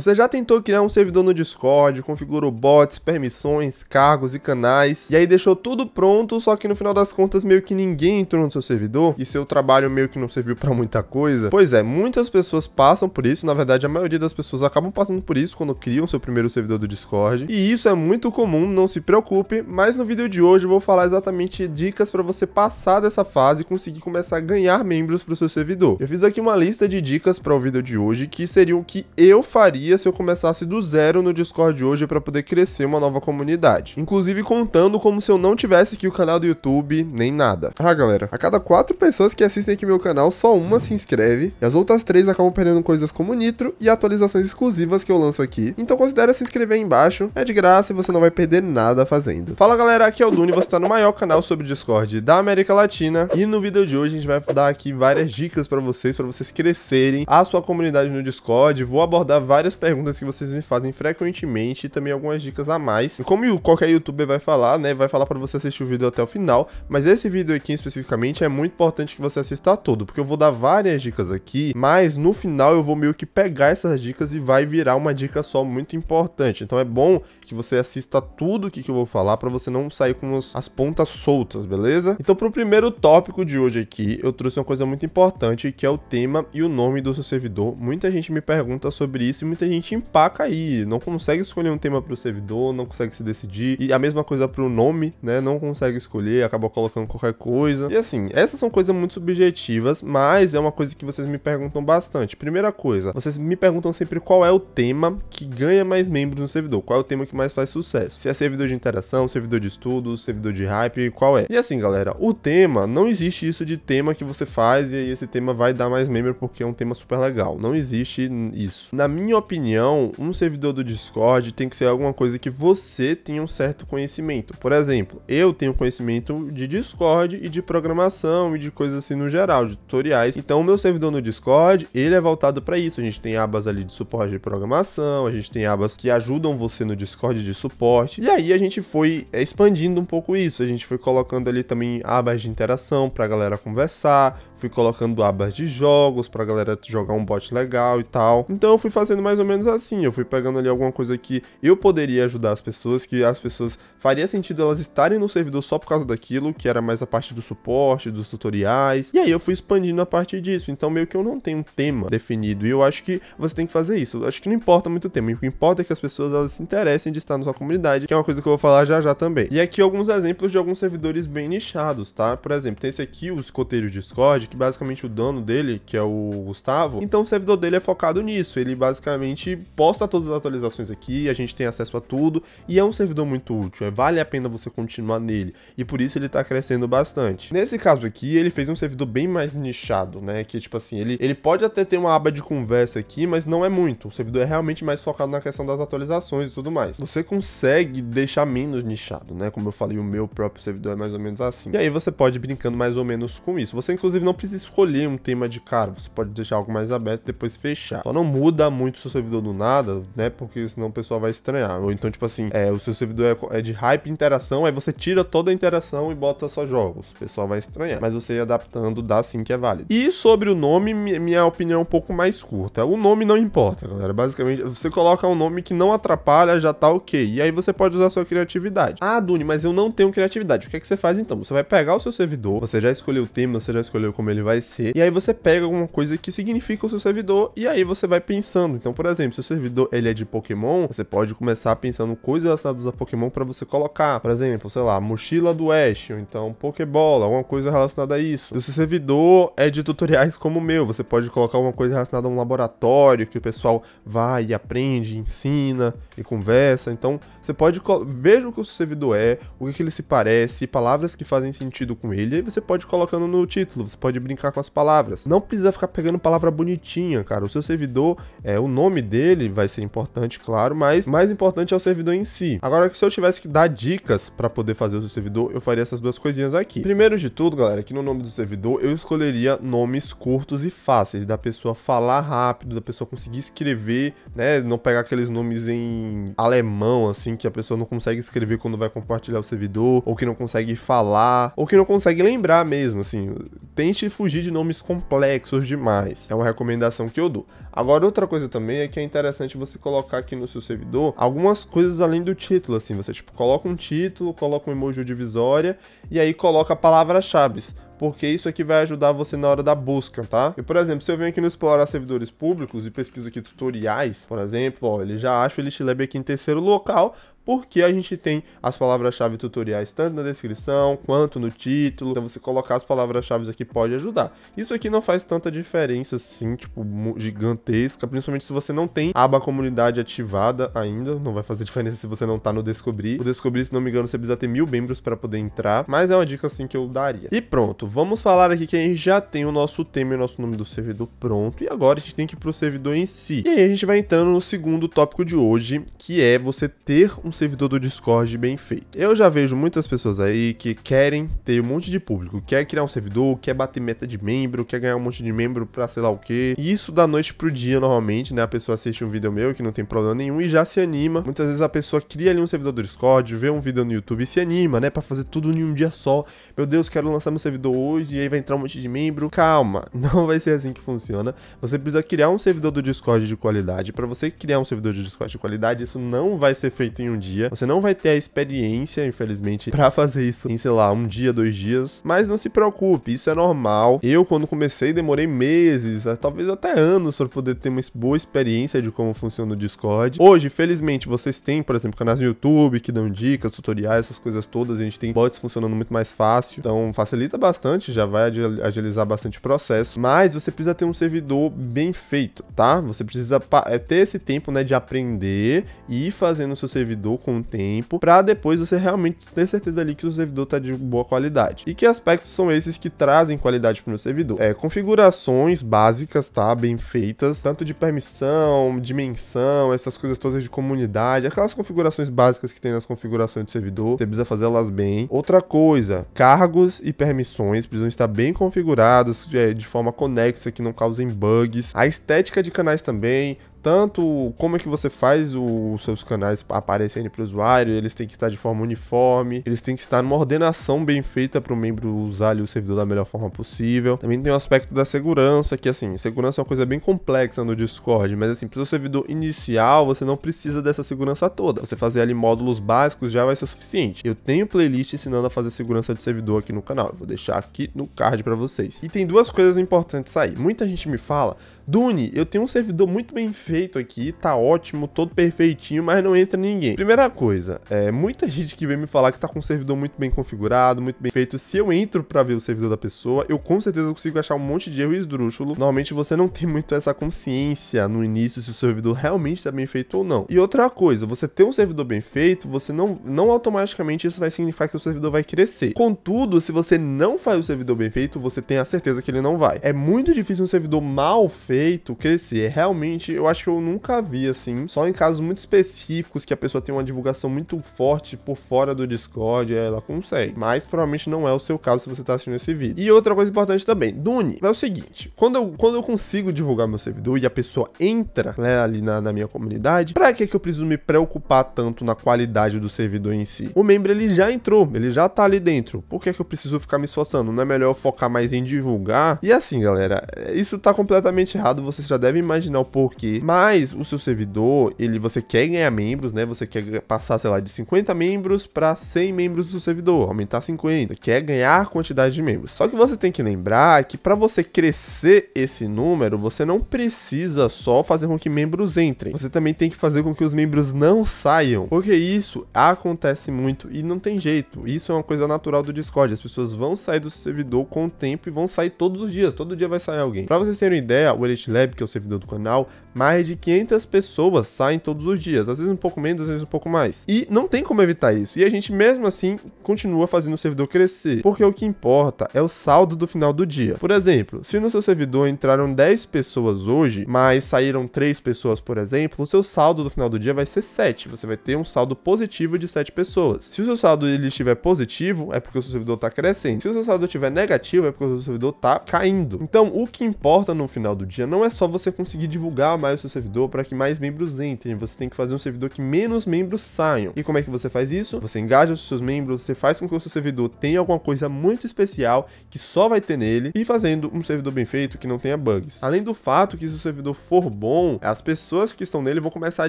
Você já tentou criar um servidor no Discord, configurou bots, permissões, cargos e canais, e aí deixou tudo pronto, só que no final das contas meio que ninguém entrou no seu servidor e seu trabalho meio que não serviu para muita coisa? Pois é, muitas pessoas passam por isso, na verdade a maioria das pessoas acabam passando por isso quando criam seu primeiro servidor do Discord, e isso é muito comum, não se preocupe, mas no vídeo de hoje eu vou falar exatamente dicas para você passar dessa fase e conseguir começar a ganhar membros para o seu servidor. Eu fiz aqui uma lista de dicas para o vídeo de hoje que seriam o que eu faria se eu começasse do zero no Discord hoje para poder crescer uma nova comunidade. Inclusive contando como se eu não tivesse aqui o canal do YouTube, nem nada. Ah, galera, a cada quatro pessoas que assistem aqui meu canal, só uma se inscreve, e as outras três acabam perdendo coisas como Nitro e atualizações exclusivas que eu lanço aqui. Então considere se inscrever aí embaixo, é de graça e você não vai perder nada fazendo. Fala galera, aqui é o Duny, você tá no maior canal sobre Discord da América Latina, e no vídeo de hoje a gente vai dar aqui várias dicas para vocês, para vocês crescerem a sua comunidade no Discord, vou abordar várias perguntas que vocês me fazem frequentemente e também algumas dicas a mais. Como qualquer youtuber vai falar, né? Vai falar para você assistir o vídeo até o final, mas esse vídeo aqui especificamente é muito importante que você assista a todo, porque eu vou dar várias dicas aqui, mas no final eu vou meio que pegar essas dicas e vai virar uma dica só muito importante. Então é bom que você assista tudo que eu vou falar para você não sair com as pontas soltas, beleza? Então pro primeiro tópico de hoje aqui, eu trouxe uma coisa muito importante, que é o tema e o nome do seu servidor. Muita gente me pergunta sobre isso e muita muita gente empaca aí, não consegue escolher um tema para o servidor, não consegue se decidir. E a mesma coisa para o nome, né? Não consegue escolher, acaba colocando qualquer coisa. E assim, essas são coisas muito subjetivas, mas é uma coisa que vocês me perguntam bastante. Primeira coisa, vocês me perguntam sempre qual é o tema que ganha mais membros no servidor, qual é o tema que mais faz sucesso. Se é servidor de interação, servidor de estudo, servidor de hype, qual é? E assim, galera, o tema, não existe isso de tema que você faz e aí esse tema vai dar mais membro porque é um tema super legal. Não existe isso. Na minha opinião, opinião, um servidor do Discord tem que ser alguma coisa que você tenha um certo conhecimento. Por exemplo, eu tenho conhecimento de Discord e de programação e de coisas assim no geral, de tutoriais. Então, o meu servidor no Discord, ele é voltado para isso. A gente tem abas ali de suporte de programação, a gente tem abas que ajudam você no Discord de suporte. E aí a gente foi expandindo um pouco isso. A gente foi colocando ali também abas de interação para a galera conversar, fui colocando abas de jogos pra galera jogar um bot legal e tal. Então eu fui fazendo mais ou menos assim, eu fui pegando ali alguma coisa que eu poderia ajudar as pessoas, que as pessoas faria sentido elas estarem no servidor só por causa daquilo, que era mais a parte do suporte, dos tutoriais. E aí eu fui expandindo a parte disso. Então meio que eu não tenho um tema definido e eu acho que você tem que fazer isso. Eu acho que não importa muito o tema, o que importa é que as pessoas elas se interessem de estar na sua comunidade, que é uma coisa que eu vou falar já já também. E aqui alguns exemplos de alguns servidores bem nichados, tá? Por exemplo, tem esse aqui, o escoteiro Discord, que basicamente o dono dele, que é o Gustavo, então o servidor dele é focado nisso. Ele basicamente posta todas as atualizações aqui, a gente tem acesso a tudo, e é um servidor muito útil, é, vale a pena você continuar nele, e por isso ele tá crescendo bastante. Nesse caso aqui, ele fez um servidor bem mais nichado, né, que tipo assim, ele, ele pode até ter uma aba de conversa aqui, mas não é muito, o servidor é realmente mais focado na questão das atualizações e tudo mais. Você consegue deixar menos nichado, né, como eu falei, o meu próprio servidor é mais ou menos assim. E aí você pode ir brincando mais ou menos com isso. Você inclusive não simples escolher um tema de cara. Você pode deixar algo mais aberto e depois fechar. Só não muda muito o seu servidor do nada, né? Porque senão o pessoal vai estranhar. Ou então, tipo assim, é, o seu servidor é, é de hype interação, aí você tira toda a interação e bota só jogos. O pessoal vai estranhar. Mas você adaptando dá sim que é válido. E sobre o nome, minha opinião é um pouco mais curta. O nome não importa, galera. Basicamente, você coloca um nome que não atrapalha, já tá ok. E aí você pode usar sua criatividade. Ah, Duni, mas eu não tenho criatividade. O que é que você faz então? Você vai pegar o seu servidor, você já escolheu o tema, você já escolheu como ele vai ser. E aí você pega alguma coisa que significa o seu servidor e aí você vai pensando. Então, por exemplo, se o servidor ele é de Pokémon, você pode começar pensando coisas relacionadas a Pokémon para você colocar. Por exemplo, sei lá, mochila do Ash, ou então Pokébola, alguma coisa relacionada a isso. Se o seu servidor é de tutoriais como o meu, você pode colocar alguma coisa relacionada a um laboratório que o pessoal vai e aprende, ensina e conversa. Então, você pode ver o que o seu servidor é, o que, que ele se parece, palavras que fazem sentido com ele, e aí você pode colocando no título. Você pode pode brincar com as palavras. Não precisa ficar pegando palavra bonitinha, cara. O seu servidor, é, o nome dele vai ser importante, claro, mas mais importante é o servidor em si. Agora, se eu tivesse que dar dicas para poder fazer o seu servidor, eu faria essas duas coisinhas aqui. Primeiro de tudo, galera, aqui no nome do servidor, eu escolheria nomes curtos e fáceis, da pessoa falar rápido, da pessoa conseguir escrever, né? Não pegar aqueles nomes em alemão, assim, que a pessoa não consegue escrever quando vai compartilhar o servidor, ou que não consegue falar, ou que não consegue lembrar mesmo, assim. Tente fugir de nomes complexos demais. É uma recomendação que eu dou. Agora, outra coisa também é que é interessante você colocar aqui no seu servidor algumas coisas além do título, assim. Você, tipo, coloca um título, coloca um emoji divisória e aí coloca palavras-chave porque isso aqui vai ajudar você na hora da busca, tá? E, por exemplo, se eu venho aqui no Explorar Servidores Públicos e pesquiso aqui tutoriais, por exemplo, ó, ele já acha o Elixlab aqui em terceiro local, porque a gente tem as palavras-chave tutoriais tanto na descrição quanto no título. Então você colocar as palavras-chave aqui pode ajudar. Isso aqui não faz tanta diferença assim, tipo, gigantesca, principalmente se você não tem a aba comunidade ativada ainda, não vai fazer diferença se você não tá no descobrir. O descobrir, se não me engano, você precisa ter mil membros para poder entrar, mas é uma dica assim que eu daria. E pronto, vamos falar aqui que a gente já tem o nosso tema e o nosso nome do servidor pronto. E agora a gente tem que ir pro servidor em si. E aí a gente vai entrando no segundo tópico de hoje, que é você ter um servidor do Discord bem feito. Eu já vejo muitas pessoas aí que querem ter um monte de público, quer criar um servidor, quer bater meta de membro, quer ganhar um monte de membro pra sei lá o que. E isso da noite pro dia, normalmente, né? A pessoa assiste um vídeo meu que não tem problema nenhum e já se anima. Muitas vezes a pessoa cria ali um servidor do Discord, vê um vídeo no YouTube e se anima, né? Pra fazer tudo em um dia só. Meu Deus, quero lançar meu servidor hoje e aí vai entrar um monte de membro. Calma, não vai ser assim que funciona. Você precisa criar um servidor do Discord de qualidade. Para você criar um servidor de Discord de qualidade, isso não vai ser feito em um dia. Você não vai ter a experiência, infelizmente, para fazer isso em, sei lá, um dia, dois dias. Mas não se preocupe, isso é normal. Eu, quando comecei, demorei meses, talvez até anos, para poder ter uma boa experiência de como funciona o Discord. Hoje, felizmente, vocês têm, por exemplo, canais no YouTube que dão dicas, tutoriais, essas coisas todas. A gente tem bots funcionando muito mais fácil, então facilita bastante bastante, já vai agilizar bastante o processo, mas você precisa ter um servidor bem feito, tá? Você precisa é, ter esse tempo, né, de aprender e ir fazendo o seu servidor com o tempo, para depois você realmente ter certeza ali que o servidor tá de boa qualidade. E que aspectos são esses que trazem qualidade para o meu servidor? É, configurações básicas, tá, bem feitas, tanto de permissão, dimensão, essas coisas todas de comunidade, aquelas configurações básicas que tem nas configurações do servidor, você precisa fazer elas bem. Outra coisa, cargos e permissões equipamentos precisam estar bem configurados, é, de forma conexa, que não causem bugs. A estética de canais também, tanto como é que você faz os seus canais aparecerem para o usuário, eles têm que estar de forma uniforme, eles têm que estar numa ordenação bem feita para o membro usar ali o servidor da melhor forma possível. Também tem o um aspecto da segurança, que assim, segurança é uma coisa bem complexa no Discord, mas assim, para o seu servidor inicial, você não precisa dessa segurança toda. Você fazer ali módulos básicos já vai ser o suficiente. Eu tenho playlist ensinando a fazer segurança de servidor aqui no canal, eu vou deixar aqui no card para vocês. E tem duas coisas importantes aí. Muita gente me fala, Dune, eu tenho um servidor muito bem feito aqui, tá ótimo, todo perfeitinho, mas não entra ninguém. Primeira coisa, é muita gente que vem me falar que tá com um servidor muito bem configurado, muito bem feito. Se eu entro pra ver o servidor da pessoa, eu com certeza consigo achar um monte de erro esdrúxulo. Normalmente você não tem muito essa consciência no início se o servidor realmente tá bem feito ou não. E outra coisa, você ter um servidor bem feito, você não, não automaticamente isso vai significar que o servidor vai crescer. Contudo, se você não faz o servidor bem feito, você tem a certeza que ele não vai. É muito difícil um servidor mal feito direito crescer. É, realmente, eu acho que eu nunca vi, assim, só em casos muito específicos que a pessoa tem uma divulgação muito forte por fora do Discord, ela consegue. Mas provavelmente não é o seu caso se você tá assistindo esse vídeo. E outra coisa importante também, Dune, é o seguinte, quando eu, quando eu consigo divulgar meu servidor e a pessoa entra né, ali na, na minha comunidade, pra que, que eu preciso me preocupar tanto na qualidade do servidor em si? O membro, ele já entrou, ele já tá ali dentro. Por que, que eu preciso ficar me esforçando? Não é melhor eu focar mais em divulgar? E assim, galera, é, isso tá completamente errado errado, você já deve imaginar o porquê. Mas o seu servidor, ele você quer ganhar membros, né? Você quer passar, sei lá, de 50 membros para 100 membros do servidor, aumentar 50, quer ganhar quantidade de membros. Só que você tem que lembrar que para você crescer esse número, você não precisa só fazer com que membros entrem. Você também tem que fazer com que os membros não saiam, porque isso acontece muito e não tem jeito. Isso é uma coisa natural do Discord. As pessoas vão sair do servidor com o tempo e vão sair todos os dias. Todo dia vai sair alguém. Para vocês terem uma ideia, o Forest Lab, que é o servidor do canal, mais de 500 pessoas saem todos os dias, às vezes um pouco menos, às vezes um pouco mais. E não tem como evitar isso. E a gente mesmo assim continua fazendo o servidor crescer, porque o que importa é o saldo do final do dia. Por exemplo, se no seu servidor entraram 10 pessoas hoje, mas saíram 3 pessoas, por exemplo, o seu saldo do final do dia vai ser 7. Você vai ter um saldo positivo de 7 pessoas. Se o seu saldo ele estiver positivo, é porque o seu servidor está crescendo. Se o seu saldo estiver negativo, é porque o seu servidor está caindo. Então, o que importa no final do dia não é só você conseguir divulgar mais o seu servidor para que mais membros entrem, você tem que fazer um servidor que menos membros saiam. E como é que você faz isso? Você engaja os seus membros, você faz com que o seu servidor tenha alguma coisa muito especial que só vai ter nele e fazendo um servidor bem feito que não tenha bugs. Além do fato que se o servidor for bom, as pessoas que estão nele vão começar a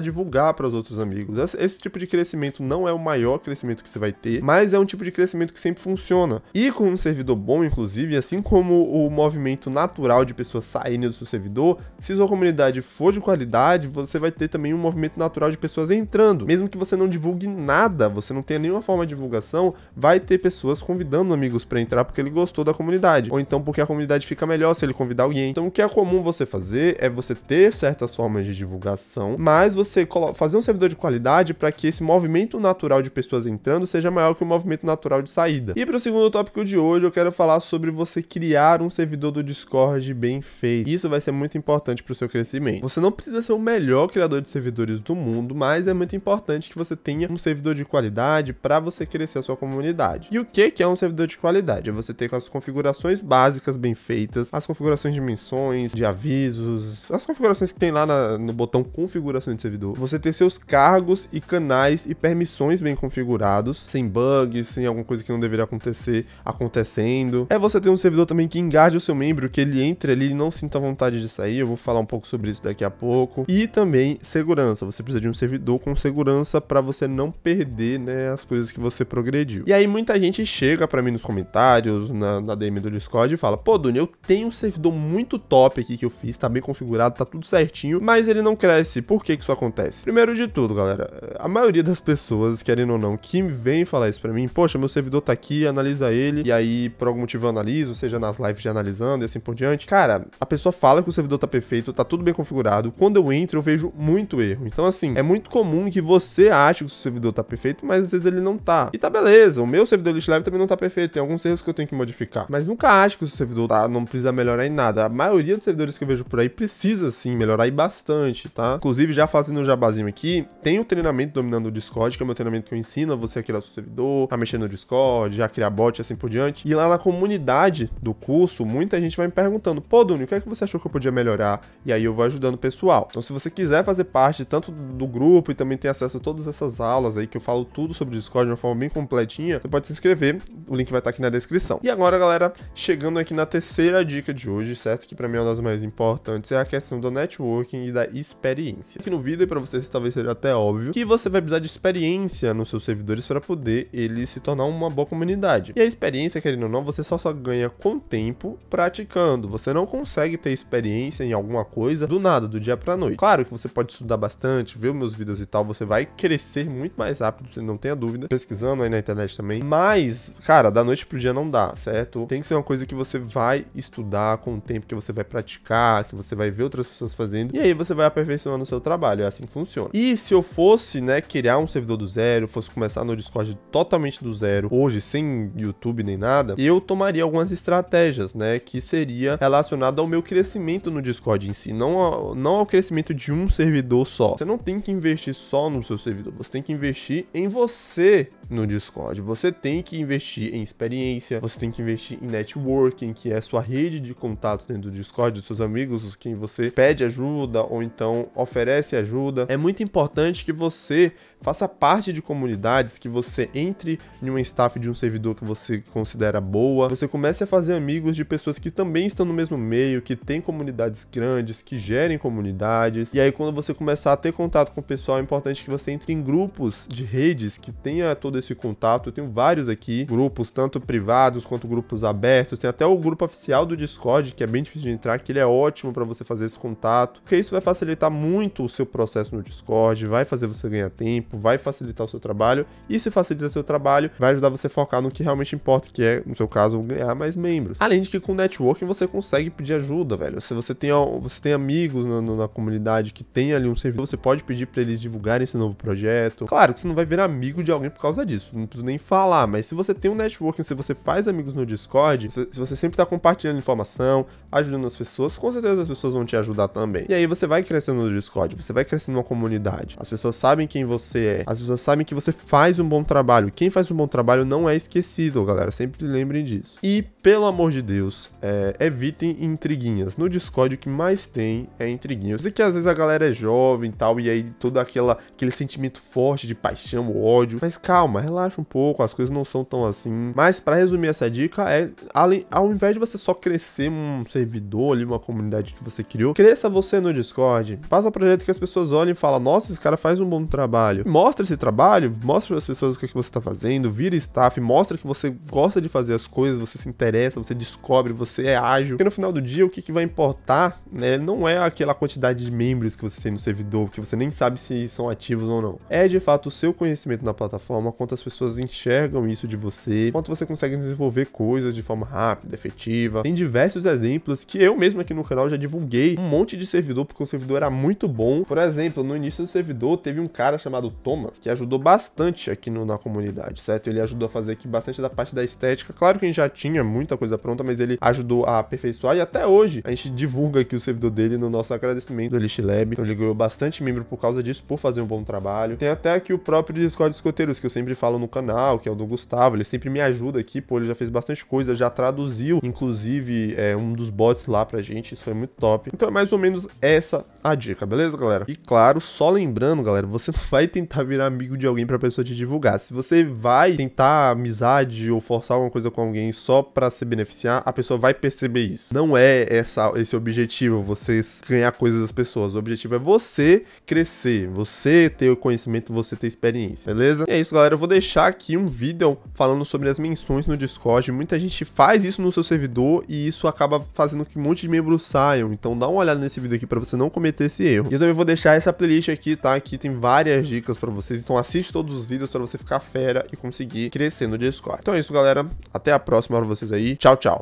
divulgar para os outros amigos. Esse tipo de crescimento não é o maior crescimento que você vai ter, mas é um tipo de crescimento que sempre funciona. E com um servidor bom, inclusive, assim como o movimento natural de pessoas saírem do seu servidor servidor, se sua comunidade for de qualidade, você vai ter também um movimento natural de pessoas entrando. Mesmo que você não divulgue nada, você não tenha nenhuma forma de divulgação, vai ter pessoas convidando amigos para entrar porque ele gostou da comunidade, ou então porque a comunidade fica melhor se ele convidar alguém. Então o que é comum você fazer é você ter certas formas de divulgação, mas você fazer um servidor de qualidade para que esse movimento natural de pessoas entrando seja maior que o movimento natural de saída. E para o segundo tópico de hoje, eu quero falar sobre você criar um servidor do Discord bem feito. Isso vai ser é muito importante para o seu crescimento. Você não precisa ser o melhor criador de servidores do mundo, mas é muito importante que você tenha um servidor de qualidade para você crescer a sua comunidade. E o que que é um servidor de qualidade? É você ter as configurações básicas bem feitas, as configurações de menções, de avisos, as configurações que tem lá na, no botão configuração de servidor. Você ter seus cargos e canais e permissões bem configurados, sem bugs, sem alguma coisa que não deveria acontecer acontecendo. É você ter um servidor também que engaje o seu membro, que ele entre ali e não sinta vontade de sair, eu vou falar um pouco sobre isso daqui a pouco. E também segurança, você precisa de um servidor com segurança para você não perder, né, as coisas que você progrediu. E aí muita gente chega para mim nos comentários, na, na DM do Discord e fala: "Pô, Duni, eu tenho um servidor muito top aqui que eu fiz, tá bem configurado, tá tudo certinho, mas ele não cresce. Por que que isso acontece?" Primeiro de tudo, galera, a maioria das pessoas, querendo ou não, que vem falar isso para mim, poxa, meu servidor tá aqui, analisa ele, e aí por algum motivo eu analiso, seja nas lives já analisando e assim por diante. Cara, a pessoa fala que o servidor tá perfeito, tá tudo bem configurado. Quando eu entro, eu vejo muito erro. Então, assim, é muito comum que você ache que o servidor tá perfeito, mas às vezes ele não tá. E tá beleza, o meu servidor list live também não tá perfeito, tem alguns erros que eu tenho que modificar. Mas nunca acho que o servidor tá, não precisa melhorar em nada. A maioria dos servidores que eu vejo por aí precisa sim melhorar e bastante, tá? Inclusive, já fazendo um jabazinho aqui, tem o treinamento dominando o Discord, que é o meu treinamento que eu ensino a você a criar seu servidor, a mexer no Discord, a criar bot e assim por diante. E lá na comunidade do curso, muita gente vai me perguntando, pô, Duni, o que é que você achou que eu podia podia melhorar, e aí eu vou ajudando o pessoal. Então, se você quiser fazer parte tanto do grupo e também ter acesso a todas essas aulas aí, que eu falo tudo sobre Discord de uma forma bem completinha, você pode se inscrever, o link vai estar aqui na descrição. E agora, galera, chegando aqui na terceira dica de hoje, certo? Que para mim é uma das mais importantes, é a questão do networking e da experiência. Aqui no vídeo, para vocês talvez seja até óbvio, que você vai precisar de experiência nos seus servidores para poder ele se tornar uma boa comunidade. E a experiência, querendo ou não, você só, só ganha com tempo praticando. Você não consegue ter experiência experiência em alguma coisa do nada, do dia pra noite. Claro que você pode estudar bastante, ver meus vídeos e tal, você vai crescer muito mais rápido, você não tenha dúvida, pesquisando aí na internet também. Mas, cara, da noite pro dia não dá, certo? Tem que ser uma coisa que você vai estudar com o tempo, que você vai praticar, que você vai ver outras pessoas fazendo, e aí você vai aperfeiçoando o seu trabalho, é assim que funciona. E se eu fosse, né, criar um servidor do zero, fosse começar no Discord totalmente do zero, hoje, sem YouTube nem nada, eu tomaria algumas estratégias, né, que seria relacionada ao meu crescimento crescimento no Discord em si, não ao, não ao crescimento de um servidor só. Você não tem que investir só no seu servidor, você tem que investir em você no Discord. Você tem que investir em experiência, você tem que investir em networking, que é a sua rede de contatos dentro do Discord, dos seus amigos, os quem você pede ajuda ou então oferece ajuda. É muito importante que você faça parte de comunidades, que você entre em uma staff de um servidor que você considera boa, você comece a fazer amigos de pessoas que também estão no mesmo meio, que têm como comunidades grandes, que gerem comunidades. E aí, quando você começar a ter contato com o pessoal, é importante que você entre em grupos de redes que tenha todo esse contato. Eu tenho vários aqui, grupos tanto privados quanto grupos abertos. Tem até o grupo oficial do Discord, que é bem difícil de entrar, que ele é ótimo para você fazer esse contato, porque isso vai facilitar muito o seu processo no Discord, vai fazer você ganhar tempo, vai facilitar o seu trabalho, e se facilita o seu trabalho, vai ajudar você a focar no que realmente importa, que é, no seu caso, ganhar mais membros. Além de que com networking você consegue pedir ajuda, velho se você tem, você tem amigos na, na comunidade que tem ali um servidor, você pode pedir para eles divulgarem esse novo projeto. Claro que você não vai virar amigo de alguém por causa disso, não preciso nem falar, mas se você tem um networking, se você faz amigos no Discord, se, se você sempre tá compartilhando informação, ajudando as pessoas, com certeza as pessoas vão te ajudar também. E aí você vai crescendo no Discord, você vai crescendo numa comunidade. As pessoas sabem quem você é, as pessoas sabem que você faz um bom trabalho. Quem faz um bom trabalho não é esquecido, galera, sempre lembrem disso. E, pelo amor de Deus, é, evitem intriguinhas. No Discord Discord o que mais tem é intriguinho. Eu sei que às vezes a galera é jovem e tal, e aí todo aquela, aquele sentimento forte de paixão, ódio. Mas calma, relaxa um pouco, as coisas não são tão assim. Mas para resumir essa dica, é além, ao invés de você só crescer um servidor ali, uma comunidade que você criou, cresça você no Discord. Faça projeto que as pessoas olhem e falam, nossa, esse cara faz um bom trabalho. Mostra esse trabalho, mostra as pessoas o que, é que você está fazendo, vira staff, mostra que você gosta de fazer as coisas, você se interessa, você descobre, você é ágil. Porque no final do dia, o que, que vai importar? ressaltar, né, não é aquela quantidade de membros que você tem no servidor, que você nem sabe se são ativos ou não. É de fato o seu conhecimento na plataforma, quantas pessoas enxergam isso de você, quanto você consegue desenvolver coisas de forma rápida, efetiva. Tem diversos exemplos que eu mesmo aqui no canal já divulguei um monte de servidor, porque o servidor era muito bom. Por exemplo, no início do servidor teve um cara chamado Thomas, que ajudou bastante aqui no, na comunidade, certo? Ele ajudou a fazer aqui bastante da parte da estética. Claro que a gente já tinha muita coisa pronta, mas ele ajudou a aperfeiçoar e até hoje a gente divulga aqui o servidor dele no nosso agradecimento do Elite Lab. Então ele ganhou bastante membro por causa disso, por fazer um bom trabalho. Tem até aqui o próprio Discord Escoteiros, que eu sempre falo no canal, que é o do Gustavo. Ele sempre me ajuda aqui, pô, ele já fez bastante coisa, já traduziu, inclusive, é, um dos bots lá pra gente. Isso foi muito top. Então é mais ou menos essa a dica, beleza, galera? E claro, só lembrando, galera, você não vai tentar virar amigo de alguém pra pessoa te divulgar. Se você vai tentar amizade ou forçar alguma coisa com alguém só pra se beneficiar, a pessoa vai perceber isso. Não é essa, esse esse objetivo, você ganhar coisas das pessoas. O objetivo é você crescer, você ter o conhecimento, você ter experiência, beleza? E é isso, galera. Eu vou deixar aqui um vídeo falando sobre as menções no Discord. Muita gente faz isso no seu servidor e isso acaba fazendo que um monte de membros saiam. Então dá uma olhada nesse vídeo aqui para você não cometer esse erro. E eu também vou deixar essa playlist aqui, tá? Aqui tem várias dicas para vocês. Então assiste todos os vídeos para você ficar fera e conseguir crescer no Discord. Então é isso, galera. Até a próxima para vocês aí. Tchau, tchau.